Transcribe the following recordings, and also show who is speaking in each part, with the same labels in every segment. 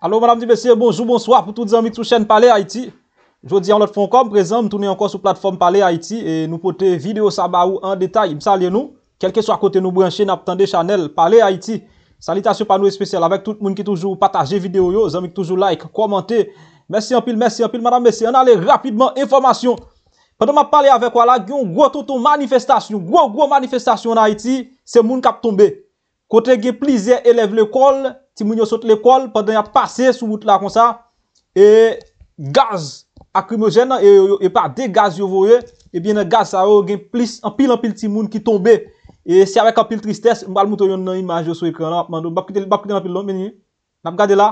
Speaker 1: Alo madame di besye, bonjou, bonsoi pou tout zanmik sou chen pale Haiti Jodi an lot fon kom, prezant, mtounen an kon sou platform pale Haiti E nou pote video sa ba ou an detay, msa alenou Kelke sou akote nou bwen chen ap tande chanel, pale Haiti Salita sou panou espesyal, avek tout moun ki toujou pataje video yo Zanmik toujou like, komante, mersi an pil, mersi an pil Madame besye, an ale rapidman informasyon Pendan ma pale avek wala, gyon gwo toutou manifestasyon Gwo, gwo manifestasyon na Haiti, se moun kap tombe Kote ge plize elev le kol Ti moun yo sote l'ekol, pandan ya pase sou mout la kon sa, e gaz akrimojen nan, e pa de gaz yo vowe, e bien gaz sa yo, gen plis, anpil anpil ti moun ki tombe, e si avek anpil tristesse, mwal mouto yon nan imaj yo sou ekran la, mwando, mbak kite l'anpil loun, meni, nap gade la,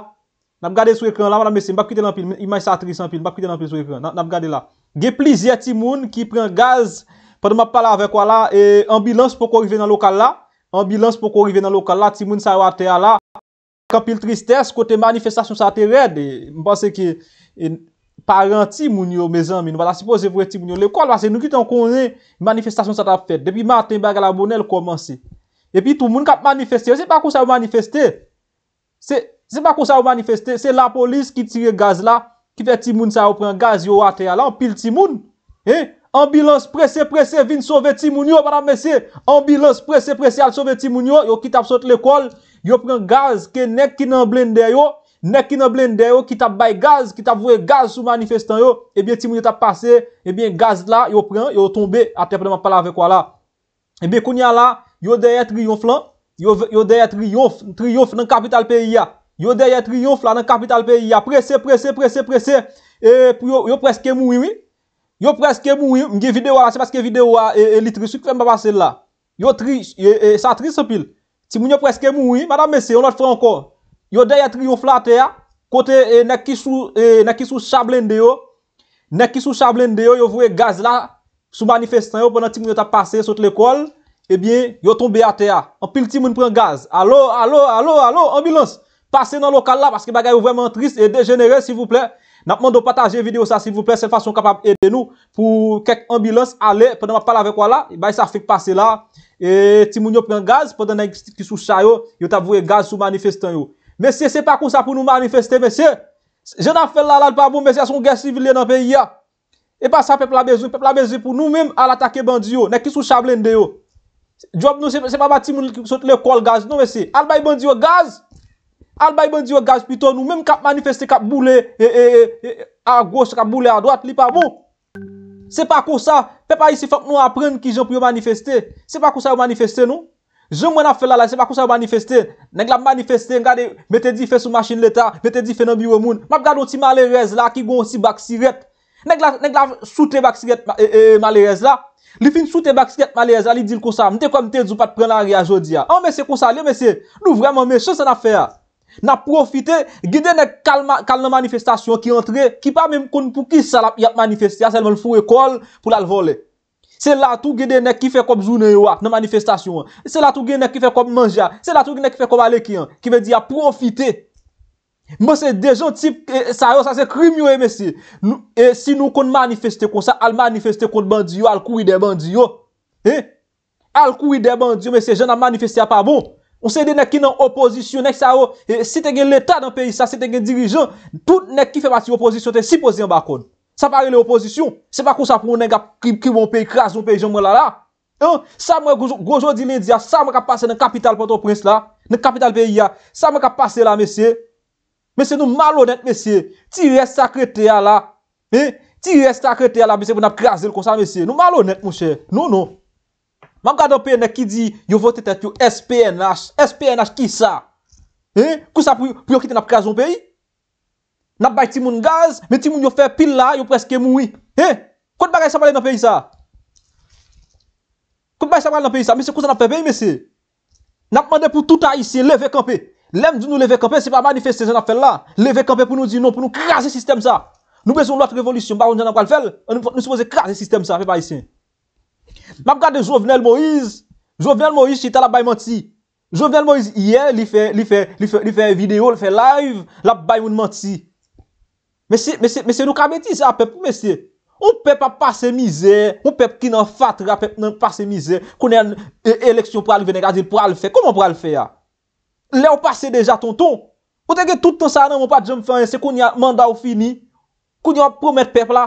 Speaker 1: nap gade sou ekran la, mwana mesi, mbak kite l'anpil, imaj sa atris anpil, mbak kite l'anpil sou ekran, nap gade la. Gen plis ya ti moun ki pren gaz, pandan ma pala avek wala Kampil tristès, kote manifestasyon sa te red, mpase ki, paran ti moun yo, mezan mi, nou wala sipose vwe ti moun yo, lè kol vase nou ki tan konye, manifestasyon sa ta fet, depi maten baga la moun el komansi. Epi tou moun kap manifesté, se pa kou sa yo manifesté, se pa kou sa yo manifesté, se la polis ki tire gaz la, ki fe ti moun sa yo pren gaz, yo wate ya la, mpil ti moun, e, eh? ambilans prese prese vin sove ti moun yo, mpana mesè, ambilans prese prese al sove ti moun yo, yo ki tap sote lè kol, Yo pren gaz ke nek ki nan blende yo, nek ki nan blende yo, ki ta bay gaz, ki ta vwe gaz sou manifestan yo, ebyen ti moun yo ta pase, ebyen gaz la yo pren, yo tombe, atepleman pala avek wala. Ebyen konya la, yo deye triyof lan, yo deye triyof, triyof nan kapital peyi ya, yo deye triyof lan nan kapital peyi ya, prese, prese, prese, prese, ebyen yo prese ke moui, yo prese ke moui, mge videwa la, se paske videwa, e, e li triyof, se fèm ba basel la, yo triyof, e, e, sa triyof Ti moun yo preske moui, madame Messe, yon lot fwa ankon. Yon der ya triyonfla ate ya, kote neki sou chablende yo. Neki sou chablende yo, yon vwe gaz la, sou manifestan yo, pwennan ti moun yo ta pase sot l'ekol, ebyen, eh yon tombe ate ya, anpil ti moun pren gaz. Alo, alo, alo, alo, ambulans, pase nan lokal la, paske bagay yo vwèman trist, e degenere, sivouplem, Napman do pataje video sa, s'il vous plaise, s'il fason kapab ede nou pou kek ambilans ale, pwè nan ma pal avek wala, bay sa fik pase la, e timoun yo pren gaz, pwè nan yon kisou chay yo, yon ta vwe gaz sou manifestan yo. Mese, se pa kou sa pou nou manifestan, mese? Je nan fel la la lpabou, mese, as kon gè sivile nan peyi ya. E pa sa pep la bezi, pep la bezi pou nou mem al atake bandi yo, nan kisou chay blende yo. Job nou se pa bati moun sot le kol gaz, nou mese, al bay bandi yo gaz? Al baybandi yo gazpito nou, mèm kap manifeste kap boule e e e e a goshe kap boule a dwat li pa bou. Se pa kosa, pe pa yisi fok nou apren ki jen priyo manifeste. Se pa kosa yo manifeste nou. Jen mwen ap fel ala, se pa kosa yo manifeste. Nèk la manifeste, mwen te di fe sou machin leta, mwen te di fe nan biwemoun. Mwen ap gado ti malerez la ki goun si baksiret. Nèk la soute baksiret e, e, malerez la. Li fin soute baksiret malerez la, li dil kosa. Mwen te komite djou pat pren la ria jodi ya. An mè se kosa li, an mè se. Nou vreman mè, se se na Na profite, gede nek kal nan manifestasyon ki entre, ki pa menm kon pou ki sa la yap manifestye, a selvan fou ekol pou la lvole. Se la tou gede nek ki fe kop zounen yo a nan manifestasyon, se la tou gede nek ki fe kop manja, se la tou gede nek ki fe kop alekian, ki ve di a profite. Mwen se dejon tip, e, sa yo sa se krim yo e mwen se, e, si nou kon manifestye kon sa, al manifestye kon bandiyo, al kou ide bandiyo, e? al kou ide bandiyo, mwen se, jen nan manifestye a pa bon, On se de nek ki nan opozisyon, nek sa ou, se te gen l'Etat nan peyi sa, se te gen dirijan, tout nek ki fe bati opozisyon te sipozyon bakon. Sa pare le opozisyon, se pa kon sa pou nen gap kri bon peyi kras, don peyi jom mwen la la. An, sa mwen gojodi le diya, sa mwen ka pase nan kapital pote o prins la, nan kapital peyi ya, sa mwen ka pase la mesye, mesye nou malonet mesye, ti res sakrete ya la, ti res sakrete ya la mesye pou nan kras del kon sa mesye, nou malonet monshe, nou nou. Ma gwa dan pe ene ki di yo vote tet yo S-P-N-H. S-P-N-H ki sa? Eh? Kou sa pou yo kiten ap kreazon pe yi? Nap bay timoun gaz, men timoun yo fe pil la, yo preske moui. Eh? Kou te bay samale nan pe yi sa? Kou te bay samale nan pe yi sa? Mi se kou sa nan pe be yi me se? Nap mande pou touta yi se leve kanpe. Lem di nou leve kanpe, se pa manifesten jan ap fel la. Leve kanpe pou nou di nou, pou nou kreaze sistem sa. Nou bezon lot revolisyon, ba yon jan nan kreal fel, nou sepoze kreaze sistem sa, fe bay yi se. Mab gade Jovenel Moïse, Jovenel Moïse chita la bayman ti. Jovenel Moïse yè, li fè, li fè, li fè, li fè video, li fè live, la bayman ti. Mese, mese, mese, mese nou kameti sa pep, mese. Ou pep a pase mizè, ou pep ki nan fatre a pep nan pase mizè, kounen e, eleksyon pral venen gazil pral fè, kouman pral fè ya? Le ou pase deja ton ton? Ou tege tout an sa nan mou pati jom fè an, se kounen manda ou fini? Kounen promet pep la?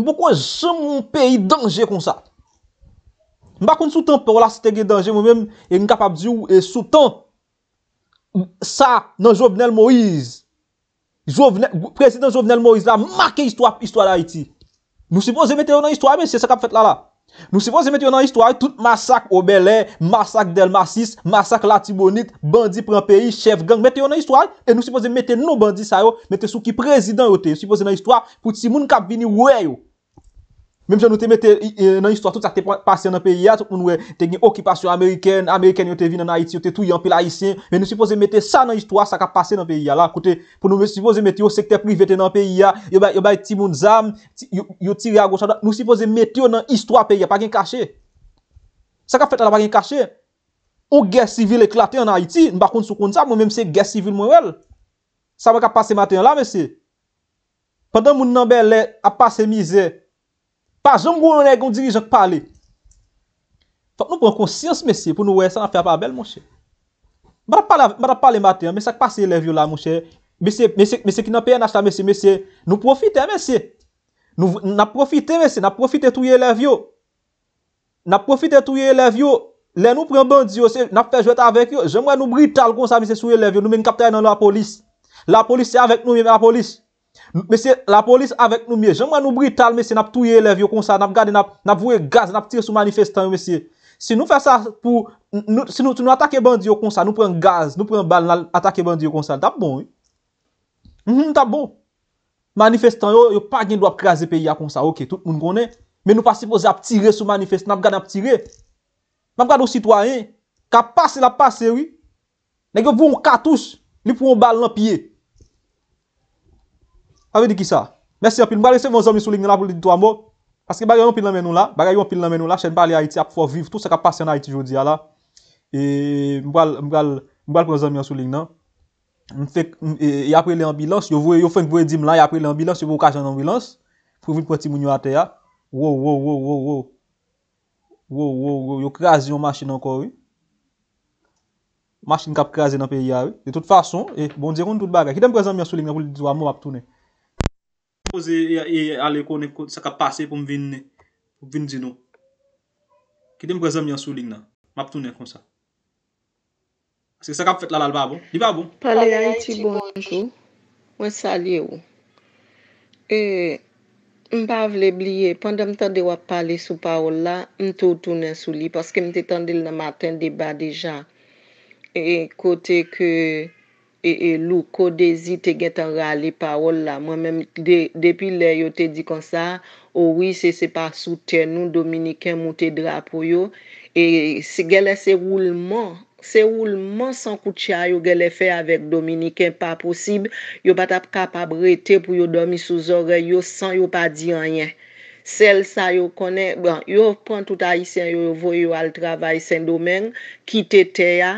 Speaker 1: Mwen pou kwa jom moun peyi dange kon sa. Mwen bakon sou tan pou la sitenge dange mwen men, e n kapap di ou, e sou tan, sa nan Jovenel Moïse. Prezident Jovenel Moïse la, make istwa la iti. Nou si fose mette yo nan istwa, men se sa kap fete la la. Nou si fose mette yo nan istwa, tout masak Obelè, masak Del Macis, masak Latibonite, bandi pran peyi, chev gang, mette yo nan istwa, e nou si fose mette nou bandi sa yo, mette sou ki prezident yo te. Nou si fose nan istwa, pou ti moun kap vini wè yo. Memche nou te mette nan istwa tout sa te passe nan periya. Sou kon nou te gen okipasyon Ameriken, Ameriken yon te vin nan Haiti, yon te tou yon pil Haitien. Men nou suppose mette sa nan istwa sa ka passe nan periya la. Kote, pou nou suppose mette yo sekte privete nan periya. Yo bay timoun zam, yo tiri a gochanda. Nou suppose mette yo nan istwa periya, pa gen kache. Sa ka fet ala pa gen kache. Ou gen sivil eklate an Haiti, mba kont sou kont sa, mwen menm se gen sivil mwen wel. Sa mwen ka passe maten la, mwen se. Pendan moun nan belè a passe mize... Pa, jengou nan e kon dirijan ki pale. Fap nou pon konsyans, mesye, pou nou wè san an fè pa bel, monshe. Mwen ap pale mate, mwen sak pase elevyo la, monshe. Mesye, mesye, mesye ki nan pè yon achta, mesye, mesye. Nou profite, mesye. Nou, nap profite, mesye, nap profite tou ye elevyo. Nap profite tou ye elevyo. Lè nou pren bandyo, se, nap fè jwèt avèk yo. Jè mwen nou brital kon sa, mesye, sou ye elevyo. Nou men kapte nan la polis. La polis se avèk nou, men la polis. Mese, la polis avek nou miye, janman nou brital, mese, nap touye elev yo konsa, nap gade, nap vouye gaz, nap tire sou manifestan yo, mese. Si nou fè sa pou, si nou atake bandi yo konsa, nou pren gaz, nou pren bal, nou atake bandi yo konsa, tap bon, yi. Mwen mhm, tap bon. Manifestan yo, yo pa gen do ap kreaze peyi ya konsa, ok, tout moun konen, men nou pa sepoze ap tire sou manifestan, nap gade ap tire. Nap gade ou sitwanyen, ka pase la pase, wii, negyo vou yon katous, li pou yon bal lan piye. Awe di ki sa? Mese yon pil, mbali se yon zami souling nan pou li ditwa mbo. Paske bagay yon pil nan menon la. Bagay yon pil nan menon la, chen bali a iti ap fwo viv. Tout se kap pasen a iti jodi a la. E mbali, mbali, mbali pou zami souling nan. Mfek, e, e apre li an bilans. Yo fwenk bou e dim lan, apre li an bilans. Yo pou kaj an an bilans. Pou vin pou ti moun yo ate ya. Wow, wow, wow, wow, wow. Wow, wow, wow, wow. Yo kreazi yon masi nan kori. Masi nan kap kreazi nan peyi ya. De e, bon, tout fason, bon diroun tout Poze e, e ale konen kon sakap pase pou m vin zinou. Kide m prezèm yansou ling nan? Map tounen kon sa. Sakap fet lal al babou? Di babou? Pane a
Speaker 2: iti bonjou. Wensalye ou. E, m pa vle bliye. Pande m tande wap pale sou pa ou la, m tou tounen sou li. Paske m te tande l na maten deba deja. E kote ke... E, e lou kodezi te gen tanra li parol la mwen men, depi le yo te di kon sa oh ouwi se se pa souten nou Dominiken moun te drapo yo e se gele se rouleman se rouleman san koutia yo gele fe avèk Dominiken pa posib, yo patap kapab rete pou yo domi sou zore yo san yo pa di anyen sel sa yo konen, bon, yo pran tout a isen yo yo voy yo al travay sen domen, kite te ya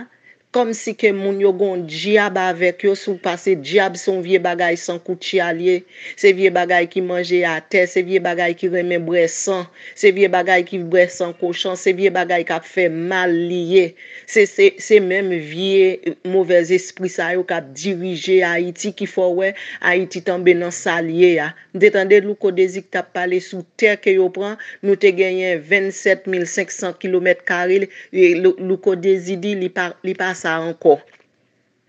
Speaker 2: kom si ke moun yo gon diyab avek yo sou pase diyab son vie bagay san kouti alye. Se vie bagay ki manje a te, se vie bagay ki remen bre san, se vie bagay ki bre san kouchan, se vie bagay kap fe mal liye. Se menm vie mouvez espri sa yo kap dirije Haiti ki fowe, Haiti tanbe nan salye ya. Detande lou kodezi ki tap pale sou ter ke yo pran nou te genyen 27.500 kilomet karil e lou kodezi di li pase anko.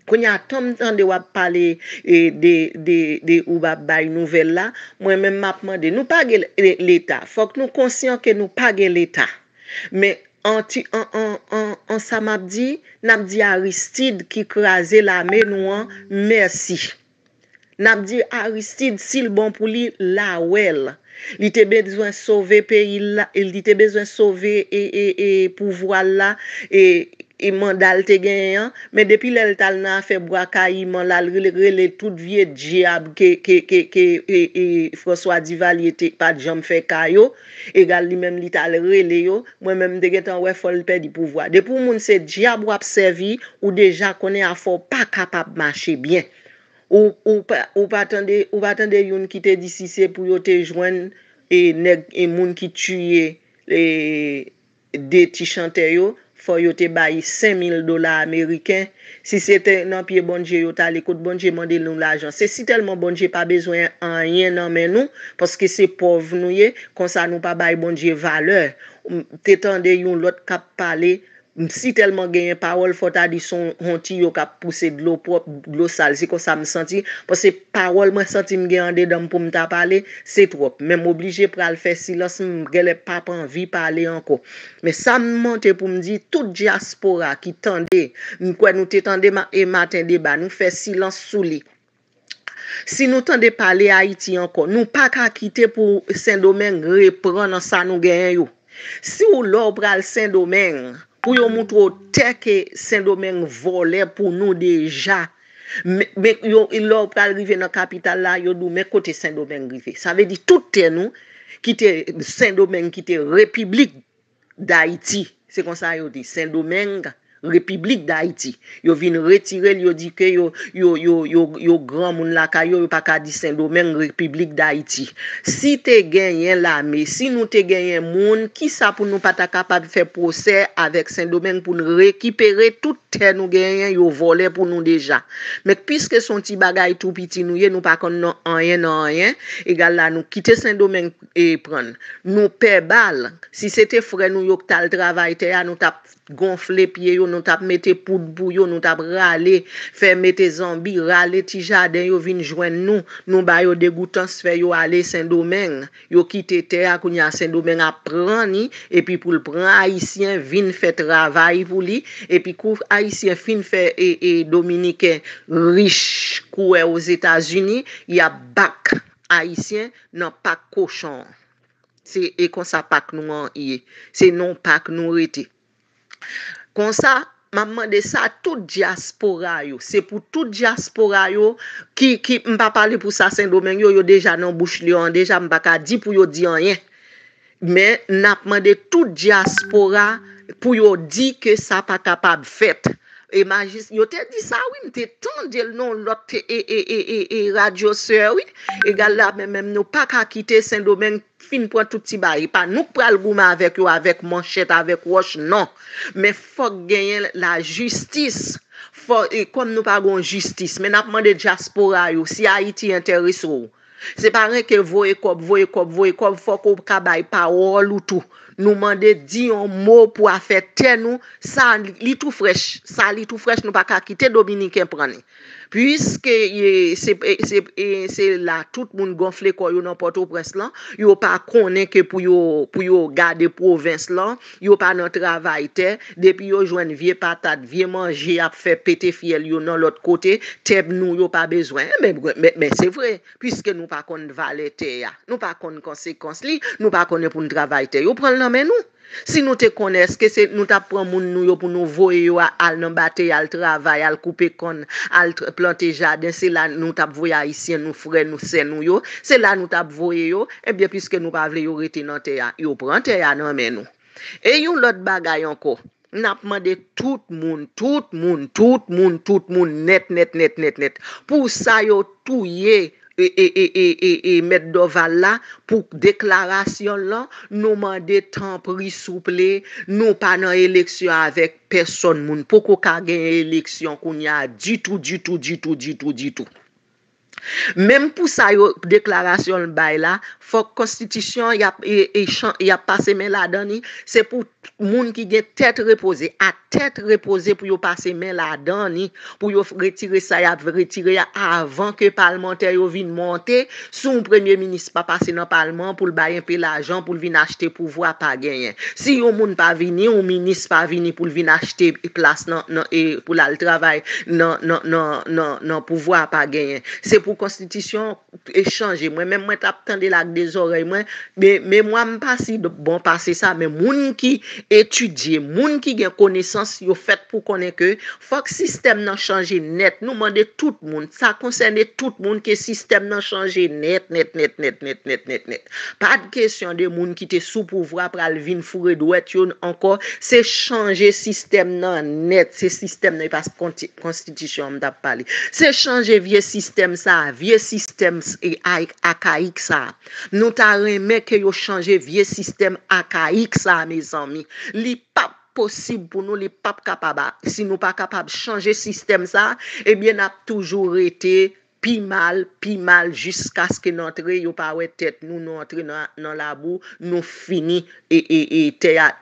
Speaker 2: Kwenye a tom tan de wap pale e, de ou ba bay nouvel la, mwen men map mande, nou pa ge l'Etat. Fok nou konsyon ke nou pa ge l'Etat. Men an sa map di, nan ap di Aristide ki kraze la men ou an, mersi. Nan ap di Aristide sil bon pou li la wel. Li te bezwen sove peyi la, li te bezwen sove e, e, e pouvo la e iman e dal te gen yon, men depi lel tal nan febwa ka, iman lal rele le tout vie diyab, ke, ke, ke, ke, e, e François Dival yete pat jom fe kajo, e gal li menm li tal rele yo, mwen menm degetan we folpe di pouvoa. Depou moun se diyab wap sevi, ou deja konen a fo pa kapap mache bien. Ou patande yon ki te disise pou yo te jwen e, e moun ki tuye de ti chante yo, fò yo te bayi 5.000 dola Ameriken, si se te nan piye bondje yo talikout, bondje mande nou l'ajan. Se si telman bondje pa bezwen an yen nan men nou, paske se pov nou ye, konsa nou pa bayi bondje valeur, te tende yon lot kap paley, M si telman genye parol, fota di son honti yo ka puse dlo prop, dlo sal, si kon sa m senti. Po se parol m senti m genye ande dam pou m ta pale, se trop. Men m oblije pral fesilans, m gele pa pranvi pale anko. Men sa m monte pou m di, tout diaspora ki tende, m kwen nou te tende e maten deba, nou fesilans souli. Si nou tende pale Haiti anko, nou pa ka kite pou Saint-Domingue repranan sa nou genye yo. Si ou lor pral Saint-Domingue... pou yon moutro te ke Saint-Domingue vole pou nou deja, mek yon lor pou alrive nan kapital la, yon nou mek kote Saint-Domingue rive. Sa ve di tout ten nou, ki te Saint-Domingue ki te Republik Daïti. Se konsa yon di Saint-Domingue. Republik Daiti. Yo vin retirel, yo di ke yo yo gran moun la ka, yo yo pa ka di Saint-Domingue, Republik Daiti. Si te genyen la me, si nou te genyen moun, ki sa pou nou pa ta kapat fe prosè avèk Saint-Domingue pou nou rekipere tout te nou genyen, yo vole pou nou deja. Mek piske son ti bagay tou piti nou ye, nou pakon nan anyen nan anyen, e gal la nou kite sen domen e pren. Nou pe bal, si se te fre nou yo k tal travay te ya, nou tap gonfle piye yo, nou tap mete poudbou yo, nou tap rale, fe mette zambi, rale ti jaden yo vin jwen nou, nou bayo degoutans fe yo ale sen domen, yo kite te ya koun ya sen domen ap pran ni, epi pou l pran, a isyen vin fe travay pou li, epi kou a Aisyen fin fe e Dominiken Rich kou e os Etats Uni Ya bak Aisyen nan pak koshan Se e konsa pak nou an ye Se non pak nou rete Konsa Maman de sa tout diaspora yo Se pou tout diaspora yo Ki mpa pale pou sa Sengdomen yo yo deja nan bouch leon Deja mba ka di pou yo di an ye Men napman de tout diaspora Tout diaspora yo pou yo di ke sa pa kapab fet. E magis, yo te di sa wim, te tondye l non lote e, e, e, e, e, e, radio se wik, e gal la mè mèm nou pa kakite sen do mèm fin pran touti bayi. Pa nou pral gouman avèk yo, avèk manchet, avèk wosh, nan. Mè fòk genyen la jistis. Fòk, e kom nou pa gon jistis. Mè napman de diaspora yo, si a iti enteres rou. Se parè ke vo e kop, vo e kop, vo e kop, fòk ou kabayi pa ou loutou. Nou mande di yon mou pou afe ten nou sa li tou frech. Sa li tou frech nou pa ka kite Dominiken prane. Pwiske e, e, se la tout moun gonfle kon yo nan potopres lan, yo pa konen ke pou yo gade provins lan, yo pa nan travayte, depi yo jwen vie patat, vie manji ap fe pete fiel yo nan lot kote, teb nou yo pa bezwen. Eh, men se vre, pwiske nou pa konen valete ya, nou pa konen konsekons li, nou pa konen pou nou travayte, yo pran nan men nou. Si nou te kones, ke se nou tap pran moun nou yo pou nou voye yo al nanbate, al travay, al koupe kon, al plante jaden, se la nou tap voye a isyen nou fre nou sen nou yo, se la nou tap voye yo, ebyen eh piske nou pa vle yo retinante ya, yo prante ya nanmen nou. E yon lot bagay anko, napman de tout moun, tout moun, tout moun, tout moun, net, net, net, net, net, pou sa yo touye yo. e e e e e e e met doval la pou deklarasyon lan nou man de tan prisouple, nou panan eleksyon avek person moun pou kou kage eleksyon kou ni a di tou di tou di tou di tou di tou. Mem pou sa yo deklarasyon bay la, fok konstitisyon ya e, e, pase men la dani se pou moun ki gen tet repose, a tet repose pou yo pase men la dani pou yo retire sa ya, retire ya avan ke palman ter yo vin monte sou moun premye minis pa pase nan palman pou l bayen pe la jan pou l vin achete pou vwa pa genyen. Si yo moun pa vini, ou minis pa vini pou l vin achete plas e, nan, nan, nan, nan pou la l travay, nan, nan, nan pou vwa pa genyen. Se pou konstitisyon e chanje. Mwen mwen tap ten de lak de zorey mwen mwen mwen mwen pasi, bon pasi sa mwen moun ki etudye moun ki gen konesans yo fet pou konen ke, fok sistem nan chanje net. Nou mwen de tout moun, sa konsen de tout moun ki sistem nan chanje net, net, net, net, net, net, net, net Pat kesyon de moun ki te sou pouvwa pral vin fure dwe yon anko, se chanje sistem nan net, se sistem nan e pas konstitisyon mwen tap pali se chanje vie sistem sa Vye sistem e akayik sa Nou ta reme ke yo chanje Vye sistem akayik sa Me zanmi Li pa posib pou nou li pa kapaba Si nou pa kapab chanje sistem sa Ebyen ap toujou rete Pi mal, pi mal Jiska sken antre yo pa wetet Nou nou antre nan labou Nou fini E, e, e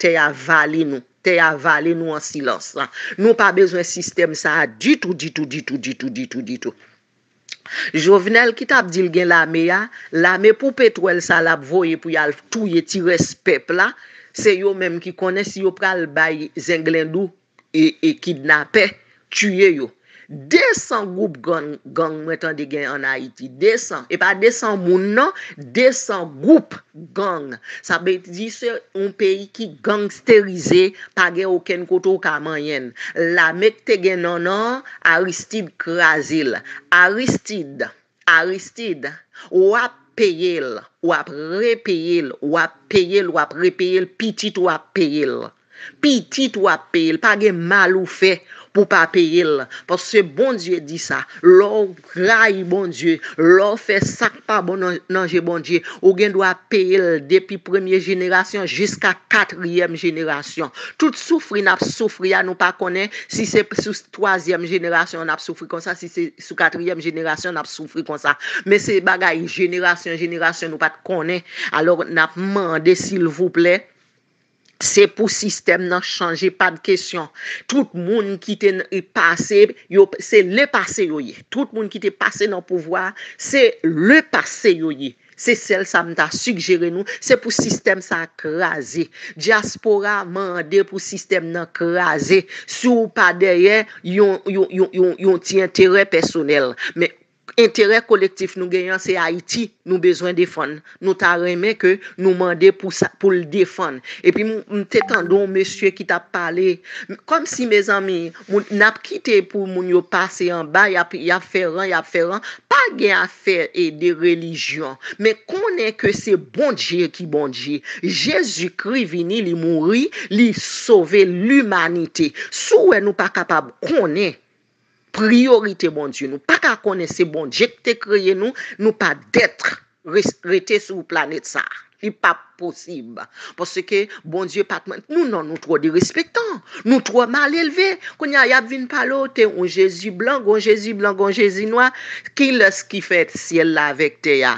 Speaker 2: te avale nou Te avale nou an silans Nou pa bezwen sistem sa Ditou, ditou, ditou, ditou, ditou, ditou Jovenel kitap dil gen lame ya, lame pou petwel salap voye pou yal touye ti respep la, se yo menm ki kones yo pral bayi zenglendou e, e kidnapè, tue yo. 200 group gang, gang mwen tan di gen an Haiti. 200, e pa 200 moun nan, 200 group gang. Sa be di se un peyi ki gangsterize page oken koto kaman yen. La mek te gen nan nan Aristide Krasil. Aristide, Aristide, wap peyel, wap repeyel, wap peyel, wap repeyel, pitit wap peyel. Pitit wap peyel, page malou fey. pou pa peye l, pou se bon die di sa, lor ray bon die, lor fe sak pa bon nanje bon die, ou gen do a peye l, depi premye jenerasyon, jiska katryem jenerasyon, tout soufri nap soufri a nou pa konen, si se sou 3yem jenerasyon nap soufri kon sa, si se sou 4yem jenerasyon nap soufri kon sa, men se bagay jenerasyon jenerasyon nou pat konen, alor nap mande sil voupley, Se pou sistem nan chanje, pa de kesyon. Tout moun ki te pase, se le pase yoye. Tout moun ki te pase nan pouvoi, se le pase yoye. Se sel sa mta sugere nou, se pou sistem sa akraze. Diaspora mande pou sistem nan akraze. Sou pa deye, yon ti entere personel. Interè kolektif nou genyon se Haiti, nou bezwen defon. Nou ta remè ke nou mandè pou l defon. E pi moun tèt an don mèsyè ki tap pale. Kom si mè zanmi, moun nap kite pou moun yo pase an ba, ya fer an, ya fer an, pa genyon afer e de relijyon. Mè konè ke se bondje ki bondje. Jezou kri vini li mouri, li sove l'umanite. Sou wè nou pa kapab konè. priorite bon diyo nou, pa ka kone se bon diyo ke te kreye nou, nou pa detre rete sou planet sa, li pa posib, pos se ke bon diyo patman, nou nan nou tro de respektan, nou tro mal eleve, kon ya yabvin palo, te ou jesu blang, ou jesu blang, ou jesu noa, ki lòs ki fet siel la vek te ya,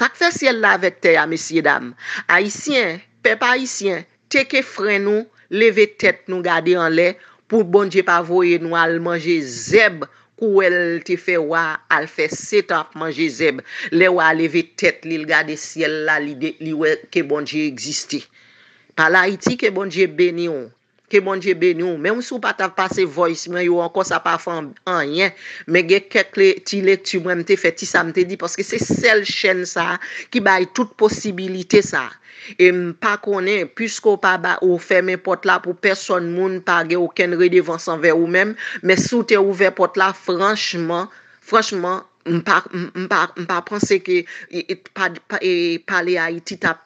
Speaker 2: fak fe siel la vek te ya, mesye dam, aisyen, pe pa aisyen, te ke fre nou, leve tet nou gade an le, pou bonje pavoye nou al manje zeb, kou el te fe wa al fe setap manje zeb, le wa aleve tet li lga de siel la li we ke bonje egziste. Pa la iti ke bonje beni ou. kemanje be bon nou, men msou pa ta pase voice, men yo ankon sa pa fan anyen, men gen kekle ti lek ti mwen te feti sa mte di, poske se sel chen sa, ki bay tout posibilite sa. E m pa konen, pysko pa ba ou ferme pot la pou person moun pa gen ou ken redevan san ve ou men, men sou te ouve pot la, franchman, franchman, m pa m pa pense ke e pale a iti ta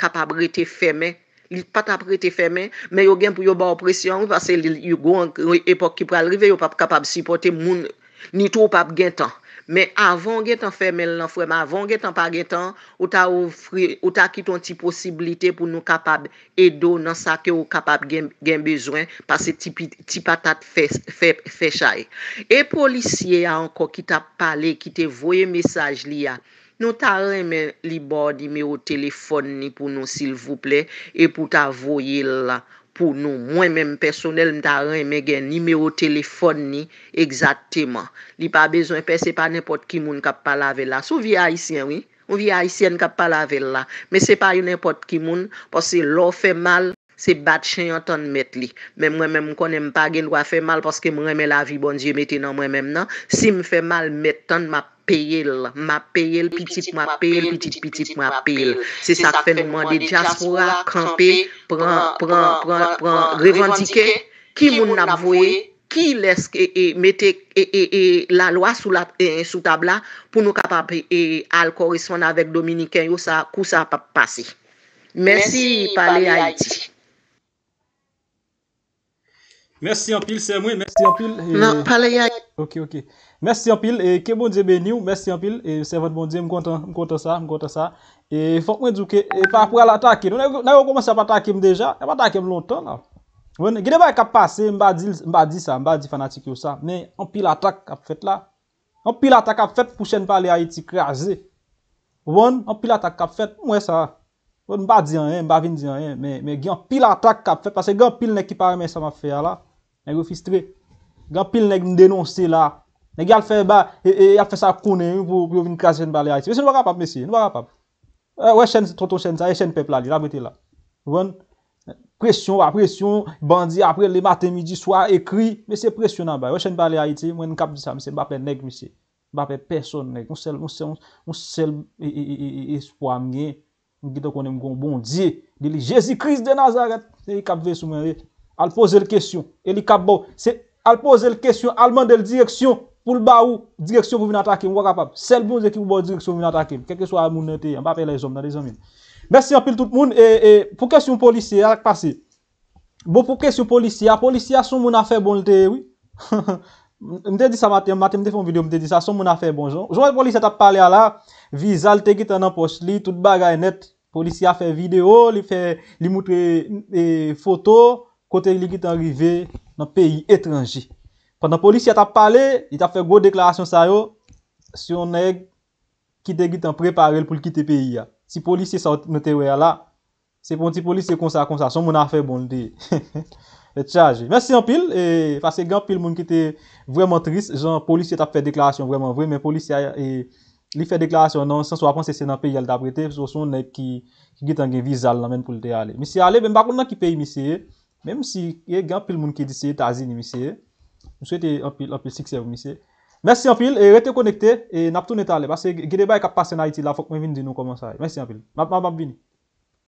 Speaker 2: kapabrete ferme, Il pat ap rete femen, men yo gen pou yo ba opresyon, vase li yo go an epok ki pralrive, yo pap kapab sipote moun ni tou pap gen tan. Men avon gen tan femen lan fweman, avon gen tan pa gen tan, ou ta kiton ti posibilite pou nou kapab edo nan sa ke ou kapab gen bezwen, pase ti patat fechay. E polisye ya anko ki ta pale, ki te voye mesaj li ya, Nou ta reme li bò di mè ou telefon ni pou nou sil vouple. E pou ta voye la pou nou. Mwen men mpè sonel mta reme gen. Ni mè ou telefon ni. Eksatèman. Li pa bezon. Pè se pa nèpot ki moun kap pa lave la. Sou vi aisyen oui. Ou vi aisyen kap pa lave la. Mè se pa yon nèpot ki moun. Pò se lò fè mal. Se bat chen yon ton met li. Men mwen men mwen konen mpa gen lwa fe mal poske mwen reme la vi bon diye meten nan mwen men nan. Si mwen fe mal met ton, ma peyel. Ma peyel, pitip ma peyel, pitip pitip ma peyel. Se sa kwen mwen de jaswa, kampe, pran, pran, pran, pran, revantike, ki moun avwe, ki leske meten la lwa sou tabla pou nou kapap al koriswanda vek Dominiken yo sa kousa pa pase. Mersi pale Haiti.
Speaker 1: Mersi yon pil, se mwen, mersi yon pil. Nan, pale ya yon. Ok, ok. Mersi yon pil, ke bon diye ben yon. Mersi yon pil, se votre bon diye, m konta sa, m konta sa. E fok mwen djouke, e pa apou al atake. Nou, nan yon komanse ap atakem deja, ap atakem lontan la. Gine ba yon kap pase, m ba di sa, m ba di fanatik yo sa. Men, an pil atake kap fet la. An pil atake kap fet pou chen pale ya yon ti kreaze. Wan, an pil atake kap fet, mwen sa. Wan, m ba diyan yon, m ba vin diyan yon. Men, men, gen an pil atake kap fet Nè yon fiste re. Gan pil nèk m denonse la. Nèk yal fè e, e, sa konè. Yon vò vin kras jen balè a iti. Mè e se nou wap ap ap. Wè chèn pepl la li. Wè chèn pepl la li. Presyon wap presyon. Bandi apre le matè midi swa ekri. Mè se presyon an bay. Wè chèn balè a iti. Mwen kap di sa mè se bapè nèk mè se. Bapè person nèk. Mwen sel espo amye. Mwen gita konè m kon bondi. Deli Jezi Kris de Nazaret. Kap ve sou men re. al pose l kèsyon, el li kap bò, se al pose l kèsyon, al mande l direksyon, pou l bò ou, direksyon pou vin atakim, wakapap, sel bon zè ki pou bò direksyon, vin atakim, kèkè so a moun nète, an pape lè zòm, nan lè zòm mèm. Bèsi an pil tout moun, e pou kèsyon polisi, a lèk pasi, bo pou kèsyon polisi, a polisi a son moun a fè bon lte, oui, mète di sa matè, mète mète fè moun video, mète di sa son moun a fè bon, Kote li git anrive nan peyi etranji. Kwa nan polisi a tap pale, li tap fe gwo deklarasyon sa yo, si yon neg, kite git anpreparel pou li kite peyi ya. Si polisi sa notewe la, se pon ti polisi konsa konsa, son moun afe bon di. Mwen se yon pil, mwen se yon pil moun ki te vwèman trist, jan polisi a tap fe deklarasyon vwèman vwèmen, polisi a li fe deklarasyon nan, san so apan se se nan peyi al dabrete, sou son neg ki git ange vizal nan men pou li te ale. Misi ale, mwen bakoun nan ki peyi misi e, Mem si ye gen pil moun ki disye ta zin imiseye. M souwete yon pil, yon pil siksev imiseye. Mersi yon pil, e rete konekte, e nap tou neta ale, base gede bay e kap pasen a iti la, fok mwen vin di nou koman sa e. Mersi yon pil, mabab vini.